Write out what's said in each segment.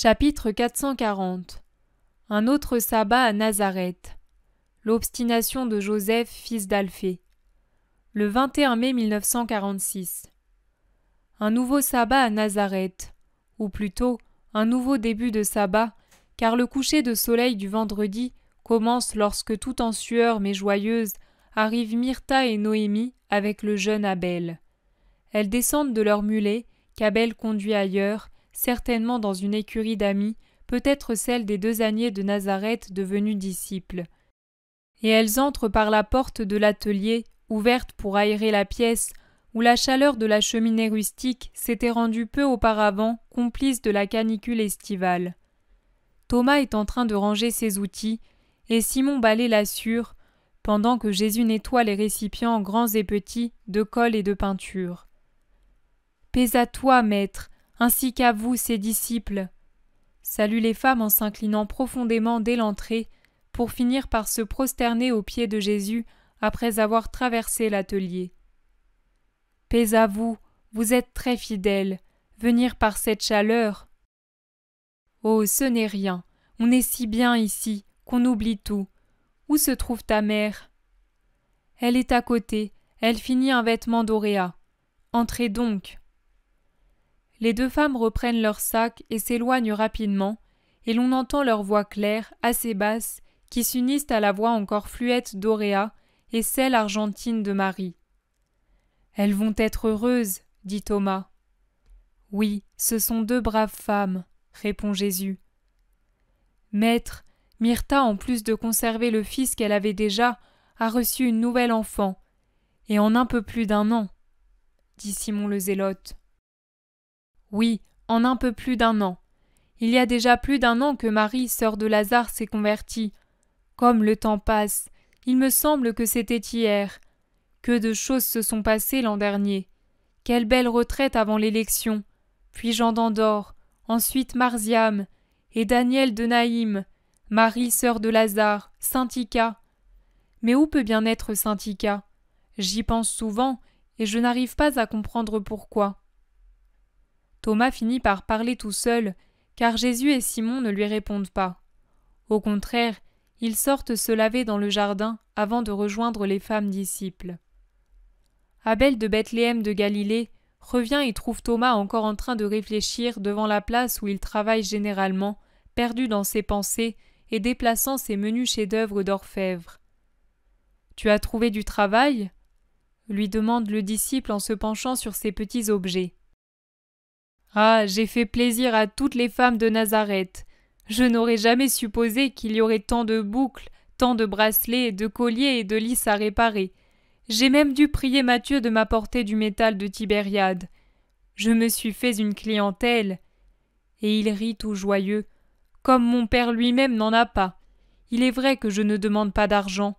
Chapitre 440 Un autre sabbat à Nazareth. L'obstination de Joseph, fils d'Alphée. Le 21 mai 1946. Un nouveau sabbat à Nazareth, ou plutôt un nouveau début de sabbat, car le coucher de soleil du vendredi commence lorsque tout en sueur mais joyeuse arrivent Myrtha et Noémie avec le jeune Abel. Elles descendent de leur mulet, qu'Abel conduit ailleurs, certainement dans une écurie d'amis, peut-être celle des deux âniers de Nazareth devenus disciples. Et elles entrent par la porte de l'atelier, ouverte pour aérer la pièce, où la chaleur de la cheminée rustique s'était rendue peu auparavant complice de la canicule estivale. Thomas est en train de ranger ses outils, et Simon Ballet l'assure, pendant que Jésus nettoie les récipients grands et petits de colle et de peinture. Pèse à toi, maître, ainsi qu'à vous, ses disciples. Salut les femmes en s'inclinant profondément dès l'entrée, pour finir par se prosterner aux pieds de Jésus après avoir traversé l'atelier. Paix à vous, vous êtes très fidèles, venir par cette chaleur. Oh, ce n'est rien, on est si bien ici, qu'on oublie tout. Où se trouve ta mère Elle est à côté, elle finit un vêtement doréat. Entrez donc les deux femmes reprennent leur sac et s'éloignent rapidement, et l'on entend leurs voix claires, assez basses, qui s'unissent à la voix encore fluette d'Auréa et celle argentine de Marie. Elles vont être heureuses, dit Thomas. Oui, ce sont deux braves femmes, répond Jésus. Maître, Myrta, en plus de conserver le fils qu'elle avait déjà, a reçu une nouvelle enfant, et en un peu plus d'un an, dit Simon le Zélote. Oui, en un peu plus d'un an. Il y a déjà plus d'un an que Marie, sœur de Lazare, s'est convertie. Comme le temps passe, il me semble que c'était hier. Que de choses se sont passées l'an dernier. Quelle belle retraite avant l'élection. Puis Jean d'Andorre, ensuite Marziam, et Daniel de Naïm, Marie, sœur de Lazare, Saint Mais où peut bien être Saint J'y pense souvent, et je n'arrive pas à comprendre pourquoi. Thomas finit par parler tout seul, car Jésus et Simon ne lui répondent pas. Au contraire, ils sortent se laver dans le jardin avant de rejoindre les femmes disciples. Abel de Bethléem de Galilée revient et trouve Thomas encore en train de réfléchir devant la place où il travaille généralement, perdu dans ses pensées et déplaçant ses menus chefs-d'œuvre d'orfèvre. Tu as trouvé du travail lui demande le disciple en se penchant sur ses petits objets. Ah, j'ai fait plaisir à toutes les femmes de Nazareth. Je n'aurais jamais supposé qu'il y aurait tant de boucles, tant de bracelets, de colliers et de lys à réparer. J'ai même dû prier Mathieu de m'apporter du métal de Tibériade. Je me suis fait une clientèle. Et il rit tout joyeux, comme mon père lui-même n'en a pas. Il est vrai que je ne demande pas d'argent.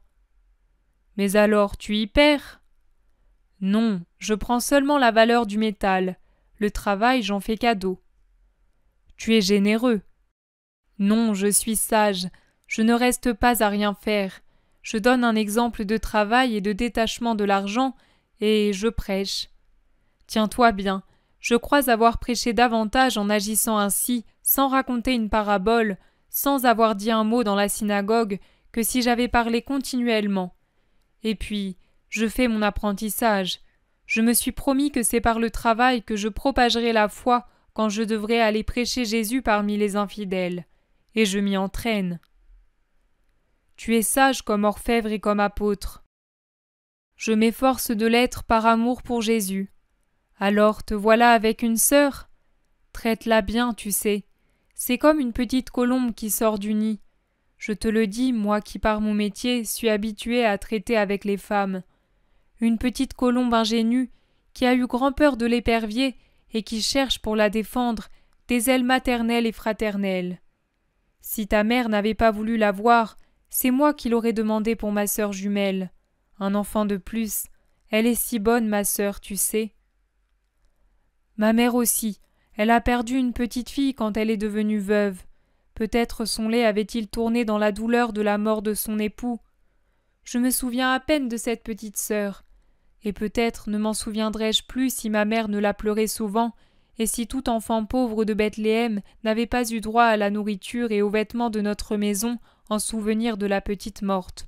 Mais alors tu y perds Non, je prends seulement la valeur du métal. Le travail, j'en fais cadeau. Tu es généreux. Non, je suis sage. Je ne reste pas à rien faire. Je donne un exemple de travail et de détachement de l'argent, et je prêche. Tiens-toi bien. Je crois avoir prêché davantage en agissant ainsi, sans raconter une parabole, sans avoir dit un mot dans la synagogue, que si j'avais parlé continuellement. Et puis, je fais mon apprentissage. Je me suis promis que c'est par le travail que je propagerai la foi quand je devrais aller prêcher Jésus parmi les infidèles, et je m'y entraîne. Tu es sage comme orfèvre et comme apôtre. Je m'efforce de l'être par amour pour Jésus. Alors te voilà avec une sœur. Traite-la bien, tu sais. C'est comme une petite colombe qui sort du nid. Je te le dis, moi qui par mon métier suis habitué à traiter avec les femmes une petite colombe ingénue qui a eu grand-peur de l'épervier et qui cherche pour la défendre des ailes maternelles et fraternelles. Si ta mère n'avait pas voulu la voir, c'est moi qui l'aurais demandé pour ma sœur jumelle. Un enfant de plus, elle est si bonne, ma sœur, tu sais. Ma mère aussi, elle a perdu une petite fille quand elle est devenue veuve. Peut-être son lait avait-il tourné dans la douleur de la mort de son époux. Je me souviens à peine de cette petite sœur et peut-être ne m'en souviendrai je plus si ma mère ne la pleurait souvent, et si tout enfant pauvre de Bethléem n'avait pas eu droit à la nourriture et aux vêtements de notre maison en souvenir de la petite morte.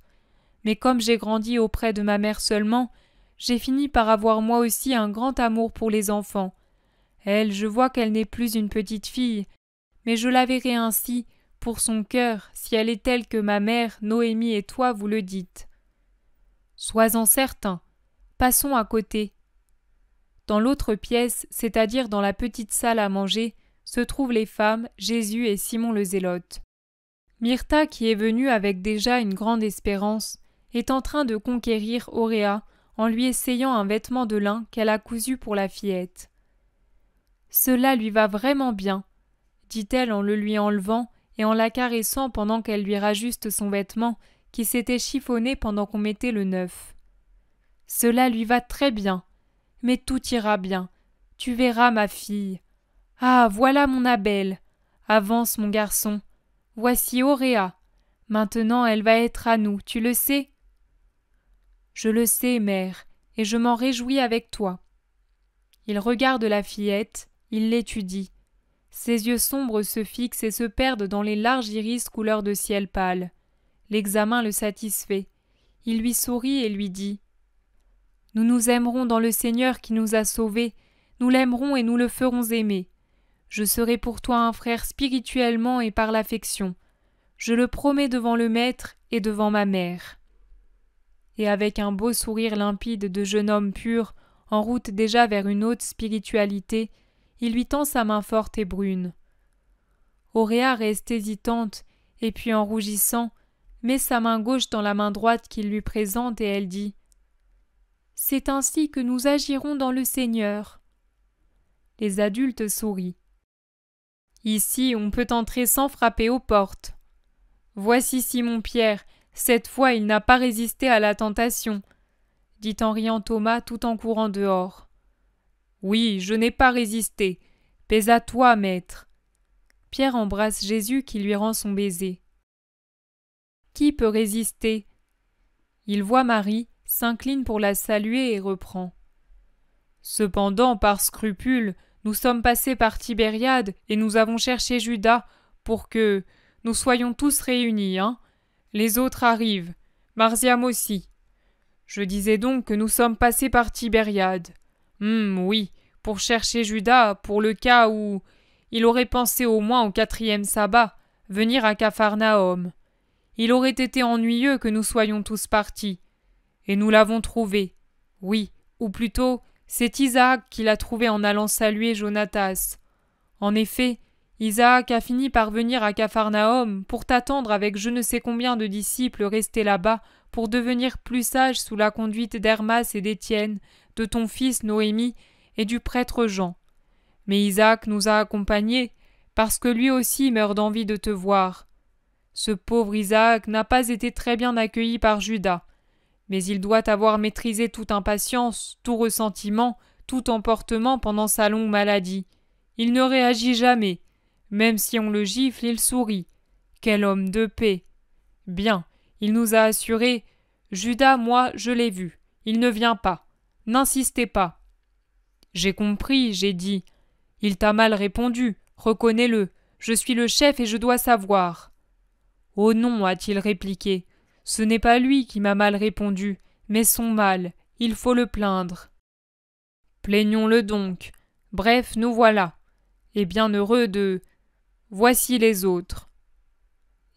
Mais comme j'ai grandi auprès de ma mère seulement, j'ai fini par avoir moi aussi un grand amour pour les enfants. Elle, je vois qu'elle n'est plus une petite fille, mais je la verrai ainsi, pour son cœur, si elle est telle que ma mère, Noémie et toi vous le dites. Sois-en certain, Passons à côté. Dans l'autre pièce, c'est-à-dire dans la petite salle à manger, se trouvent les femmes, Jésus et Simon le Zélote. Myrta, qui est venue avec déjà une grande espérance, est en train de conquérir Auréa en lui essayant un vêtement de lin qu'elle a cousu pour la fillette. Cela lui va vraiment bien, dit-elle en le lui enlevant et en la caressant pendant qu'elle lui rajuste son vêtement qui s'était chiffonné pendant qu'on mettait le neuf. Cela lui va très bien. Mais tout ira bien. Tu verras, ma fille. Ah. Voilà mon Abel. Avance, mon garçon. Voici Auréa. Maintenant elle va être à nous, tu le sais. Je le sais, mère, et je m'en réjouis avec toi. Il regarde la fillette, il l'étudie. Ses yeux sombres se fixent et se perdent dans les larges iris couleur de ciel pâle. L'examen le satisfait. Il lui sourit et lui dit nous nous aimerons dans le Seigneur qui nous a sauvés, nous l'aimerons et nous le ferons aimer. Je serai pour toi un frère spirituellement et par l'affection. Je le promets devant le Maître et devant ma mère. Et avec un beau sourire limpide de jeune homme pur, en route déjà vers une haute spiritualité, il lui tend sa main forte et brune. Auréa reste hésitante, et puis en rougissant, met sa main gauche dans la main droite qu'il lui présente et elle dit c'est ainsi que nous agirons dans le Seigneur. Les adultes sourient. Ici, on peut entrer sans frapper aux portes. Voici Simon-Pierre, cette fois il n'a pas résisté à la tentation, dit en riant Thomas tout en courant dehors. Oui, je n'ai pas résisté. Pèse à toi, maître. Pierre embrasse Jésus qui lui rend son baiser. Qui peut résister Il voit Marie, s'incline pour la saluer et reprend. Cependant, par scrupule, nous sommes passés par Tibériade et nous avons cherché Judas pour que nous soyons tous réunis, hein. Les autres arrivent, Marziam aussi. Je disais donc que nous sommes passés par Tibériade. Hum, oui, pour chercher Judas, pour le cas où il aurait pensé au moins au quatrième sabbat, venir à Capharnaüm. Il aurait été ennuyeux que nous soyons tous partis et nous l'avons trouvé. Oui, ou plutôt, c'est Isaac qui l'a trouvé en allant saluer Jonatas. En effet, Isaac a fini par venir à Capharnaüm pour t'attendre avec je ne sais combien de disciples restés là-bas pour devenir plus sage sous la conduite d'Hermas et d'Étienne, de ton fils Noémie et du prêtre Jean. Mais Isaac nous a accompagnés, parce que lui aussi meurt d'envie de te voir. Ce pauvre Isaac n'a pas été très bien accueilli par Judas, mais il doit avoir maîtrisé toute impatience, tout ressentiment, tout emportement pendant sa longue maladie. Il ne réagit jamais. Même si on le gifle, il sourit. Quel homme de paix. Bien, il nous a assuré. Judas, moi, je l'ai vu. Il ne vient pas. N'insistez pas. J'ai compris, j'ai dit. Il t'a mal répondu. Reconnais-le. Je suis le chef et je dois savoir. Oh non, a-t-il répliqué. Ce n'est pas lui qui m'a mal répondu, mais son mal, il faut le plaindre. Plaignons-le donc. Bref, nous voilà. Et bien heureux de. Voici les autres.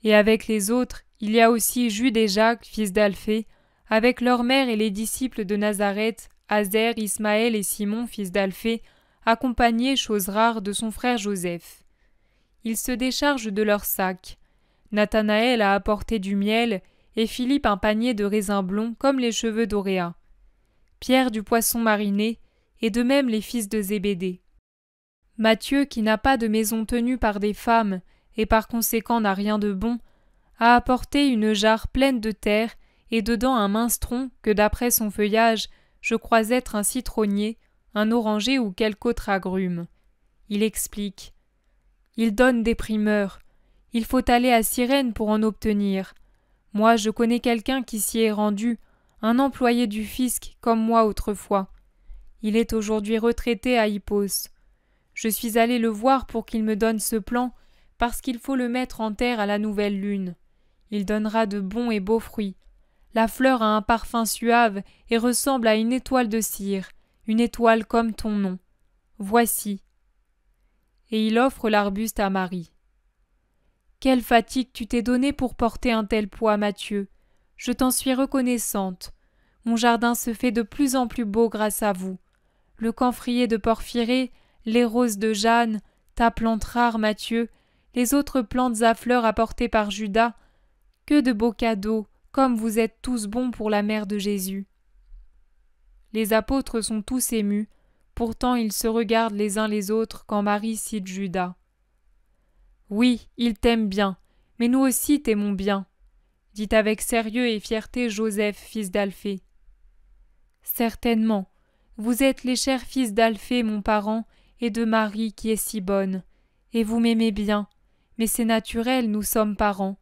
Et avec les autres, il y a aussi Jude et Jacques, fils d'Alphée, avec leur mère et les disciples de Nazareth, Azer, Ismaël et Simon, fils d'Alphée, accompagnés, chose rare, de son frère Joseph. Ils se déchargent de leurs sacs. Nathanaël a apporté du miel et Philippe un panier de raisins blonds comme les cheveux d'Auréa. Pierre du poisson mariné, et de même les fils de Zébédée. Mathieu, qui n'a pas de maison tenue par des femmes, et par conséquent n'a rien de bon, a apporté une jarre pleine de terre, et dedans un mince tronc que d'après son feuillage je crois être un citronnier, un oranger ou quelque autre agrume. Il explique. Il donne des primeurs. Il faut aller à Sirène pour en obtenir. Moi, je connais quelqu'un qui s'y est rendu, un employé du fisc comme moi autrefois. Il est aujourd'hui retraité à Hippos. Je suis allé le voir pour qu'il me donne ce plan, parce qu'il faut le mettre en terre à la nouvelle lune. Il donnera de bons et beaux fruits. La fleur a un parfum suave et ressemble à une étoile de cire, une étoile comme ton nom. Voici. Et il offre l'arbuste à Marie. Quelle fatigue tu t'es donnée pour porter un tel poids, Mathieu. Je t'en suis reconnaissante. Mon jardin se fait de plus en plus beau grâce à vous. Le camphrier de Porphyrée, les roses de Jeanne, ta plante rare, Mathieu, les autres plantes à fleurs apportées par Judas. Que de beaux cadeaux, comme vous êtes tous bons pour la mère de Jésus. Les apôtres sont tous émus, pourtant ils se regardent les uns les autres quand Marie cite Judas. Oui, ils t'aiment bien, mais nous aussi t'aimons bien, dit avec sérieux et fierté Joseph, fils d'Alphée. Certainement, vous êtes les chers fils d'Alphée, mon parent, et de Marie qui est si bonne, et vous m'aimez bien, mais c'est naturel, nous sommes parents.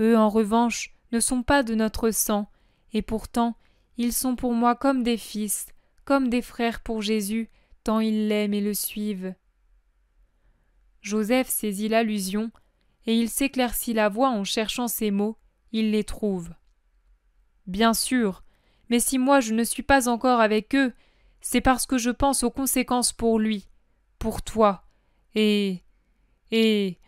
Eux, en revanche, ne sont pas de notre sang, et pourtant, ils sont pour moi comme des fils, comme des frères pour Jésus, tant ils l'aiment et le suivent. Joseph saisit l'allusion, et il s'éclaircit la voix en cherchant ces mots, il les trouve. Bien sûr, mais si moi je ne suis pas encore avec eux, c'est parce que je pense aux conséquences pour lui, pour toi, et... et...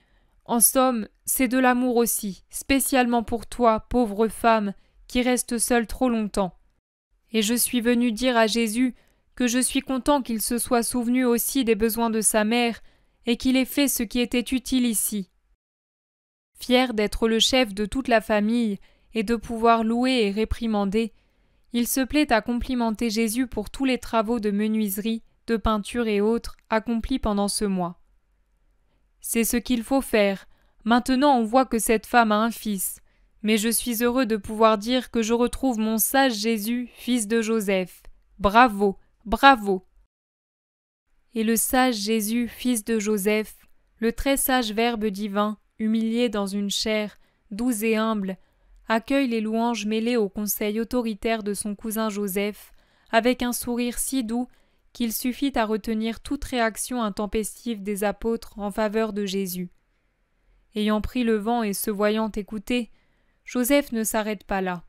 En somme, c'est de l'amour aussi, spécialement pour toi, pauvre femme, qui reste seule trop longtemps. Et je suis venu dire à Jésus que je suis content qu'il se soit souvenu aussi des besoins de sa mère, et qu'il ait fait ce qui était utile ici. Fier d'être le chef de toute la famille et de pouvoir louer et réprimander, il se plaît à complimenter Jésus pour tous les travaux de menuiserie, de peinture et autres accomplis pendant ce mois. C'est ce qu'il faut faire. Maintenant on voit que cette femme a un fils, mais je suis heureux de pouvoir dire que je retrouve mon sage Jésus, fils de Joseph. Bravo, bravo et le sage Jésus, fils de Joseph, le très sage Verbe divin, humilié dans une chair, douce et humble, accueille les louanges mêlées au conseil autoritaire de son cousin Joseph, avec un sourire si doux qu'il suffit à retenir toute réaction intempestive des apôtres en faveur de Jésus. Ayant pris le vent et se voyant écouter, Joseph ne s'arrête pas là.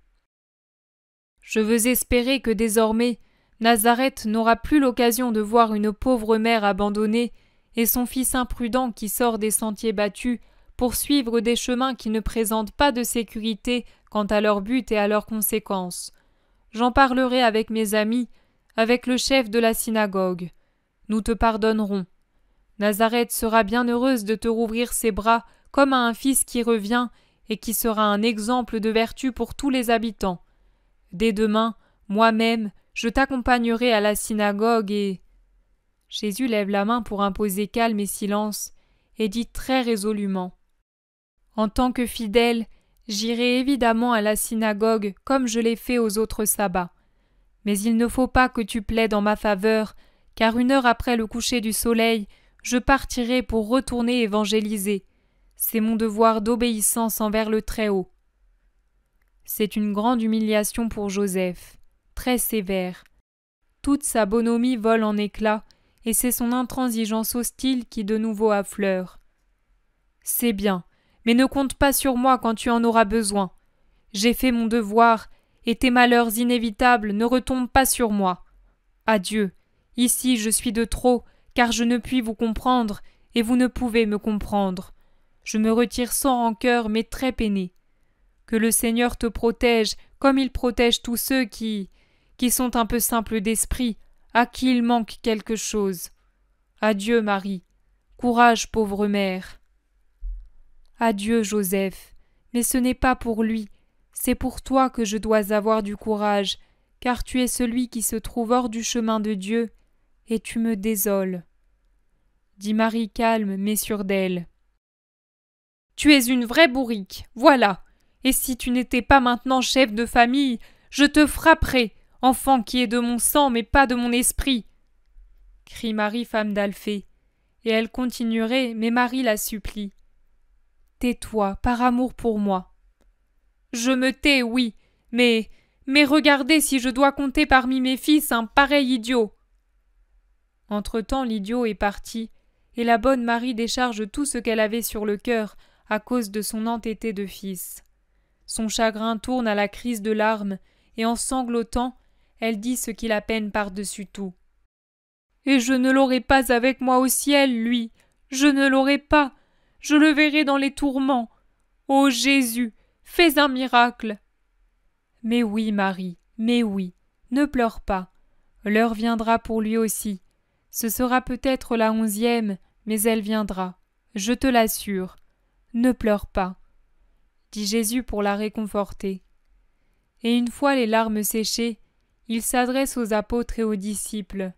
Je veux espérer que désormais Nazareth n'aura plus l'occasion de voir une pauvre mère abandonnée et son fils imprudent qui sort des sentiers battus pour suivre des chemins qui ne présentent pas de sécurité quant à leur but et à leurs conséquences. J'en parlerai avec mes amis, avec le chef de la synagogue. Nous te pardonnerons. Nazareth sera bien heureuse de te rouvrir ses bras comme à un fils qui revient et qui sera un exemple de vertu pour tous les habitants. Dès demain, moi-même, je t'accompagnerai à la synagogue et. Jésus lève la main pour imposer calme et silence, et dit très résolument. En tant que fidèle, j'irai évidemment à la synagogue comme je l'ai fait aux autres sabbats. Mais il ne faut pas que tu plaides en ma faveur, car une heure après le coucher du soleil, je partirai pour retourner évangéliser. C'est mon devoir d'obéissance envers le Très-Haut. C'est une grande humiliation pour Joseph très sévère. Toute sa bonhomie vole en éclats, et c'est son intransigeance hostile qui de nouveau affleure. C'est bien, mais ne compte pas sur moi quand tu en auras besoin. J'ai fait mon devoir, et tes malheurs inévitables ne retombent pas sur moi. Adieu. Ici je suis de trop, car je ne puis vous comprendre, et vous ne pouvez me comprendre. Je me retire sans rancœur, mais très peiné. Que le Seigneur te protège, comme il protège tous ceux qui, qui sont un peu simples d'esprit, à qui il manque quelque chose. Adieu, Marie. Courage, pauvre mère. Adieu, Joseph. Mais ce n'est pas pour lui, c'est pour toi que je dois avoir du courage, car tu es celui qui se trouve hors du chemin de Dieu, et tu me désoles. Dit Marie calme mais sûre d'elle. Tu es une vraie bourrique, voilà. Et si tu n'étais pas maintenant chef de famille, je te frapperais, enfant qui est de mon sang mais pas de mon esprit. Crie Marie, femme d'Alphée, et elle continuerait, mais Marie la supplie. Tais-toi, par amour pour moi. Je me tais, oui, mais mais regardez si je dois compter parmi mes fils un pareil idiot. Entre-temps, l'idiot est parti, et la bonne Marie décharge tout ce qu'elle avait sur le cœur à cause de son entêté de fils. Son chagrin tourne à la crise de larmes, et en sanglotant, elle dit ce qui la peine par-dessus tout. Et je ne l'aurai pas avec moi au ciel, lui, je ne l'aurai pas, je le verrai dans les tourments. Ô Jésus, fais un miracle. Mais oui, Marie, mais oui, ne pleure pas. L'heure viendra pour lui aussi. Ce sera peut-être la onzième, mais elle viendra, je te l'assure. Ne pleure pas, dit Jésus pour la réconforter. Et une fois les larmes séchées, il s'adresse aux apôtres et aux disciples.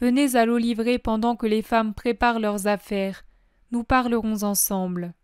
Venez à livrée pendant que les femmes préparent leurs affaires. Nous parlerons ensemble.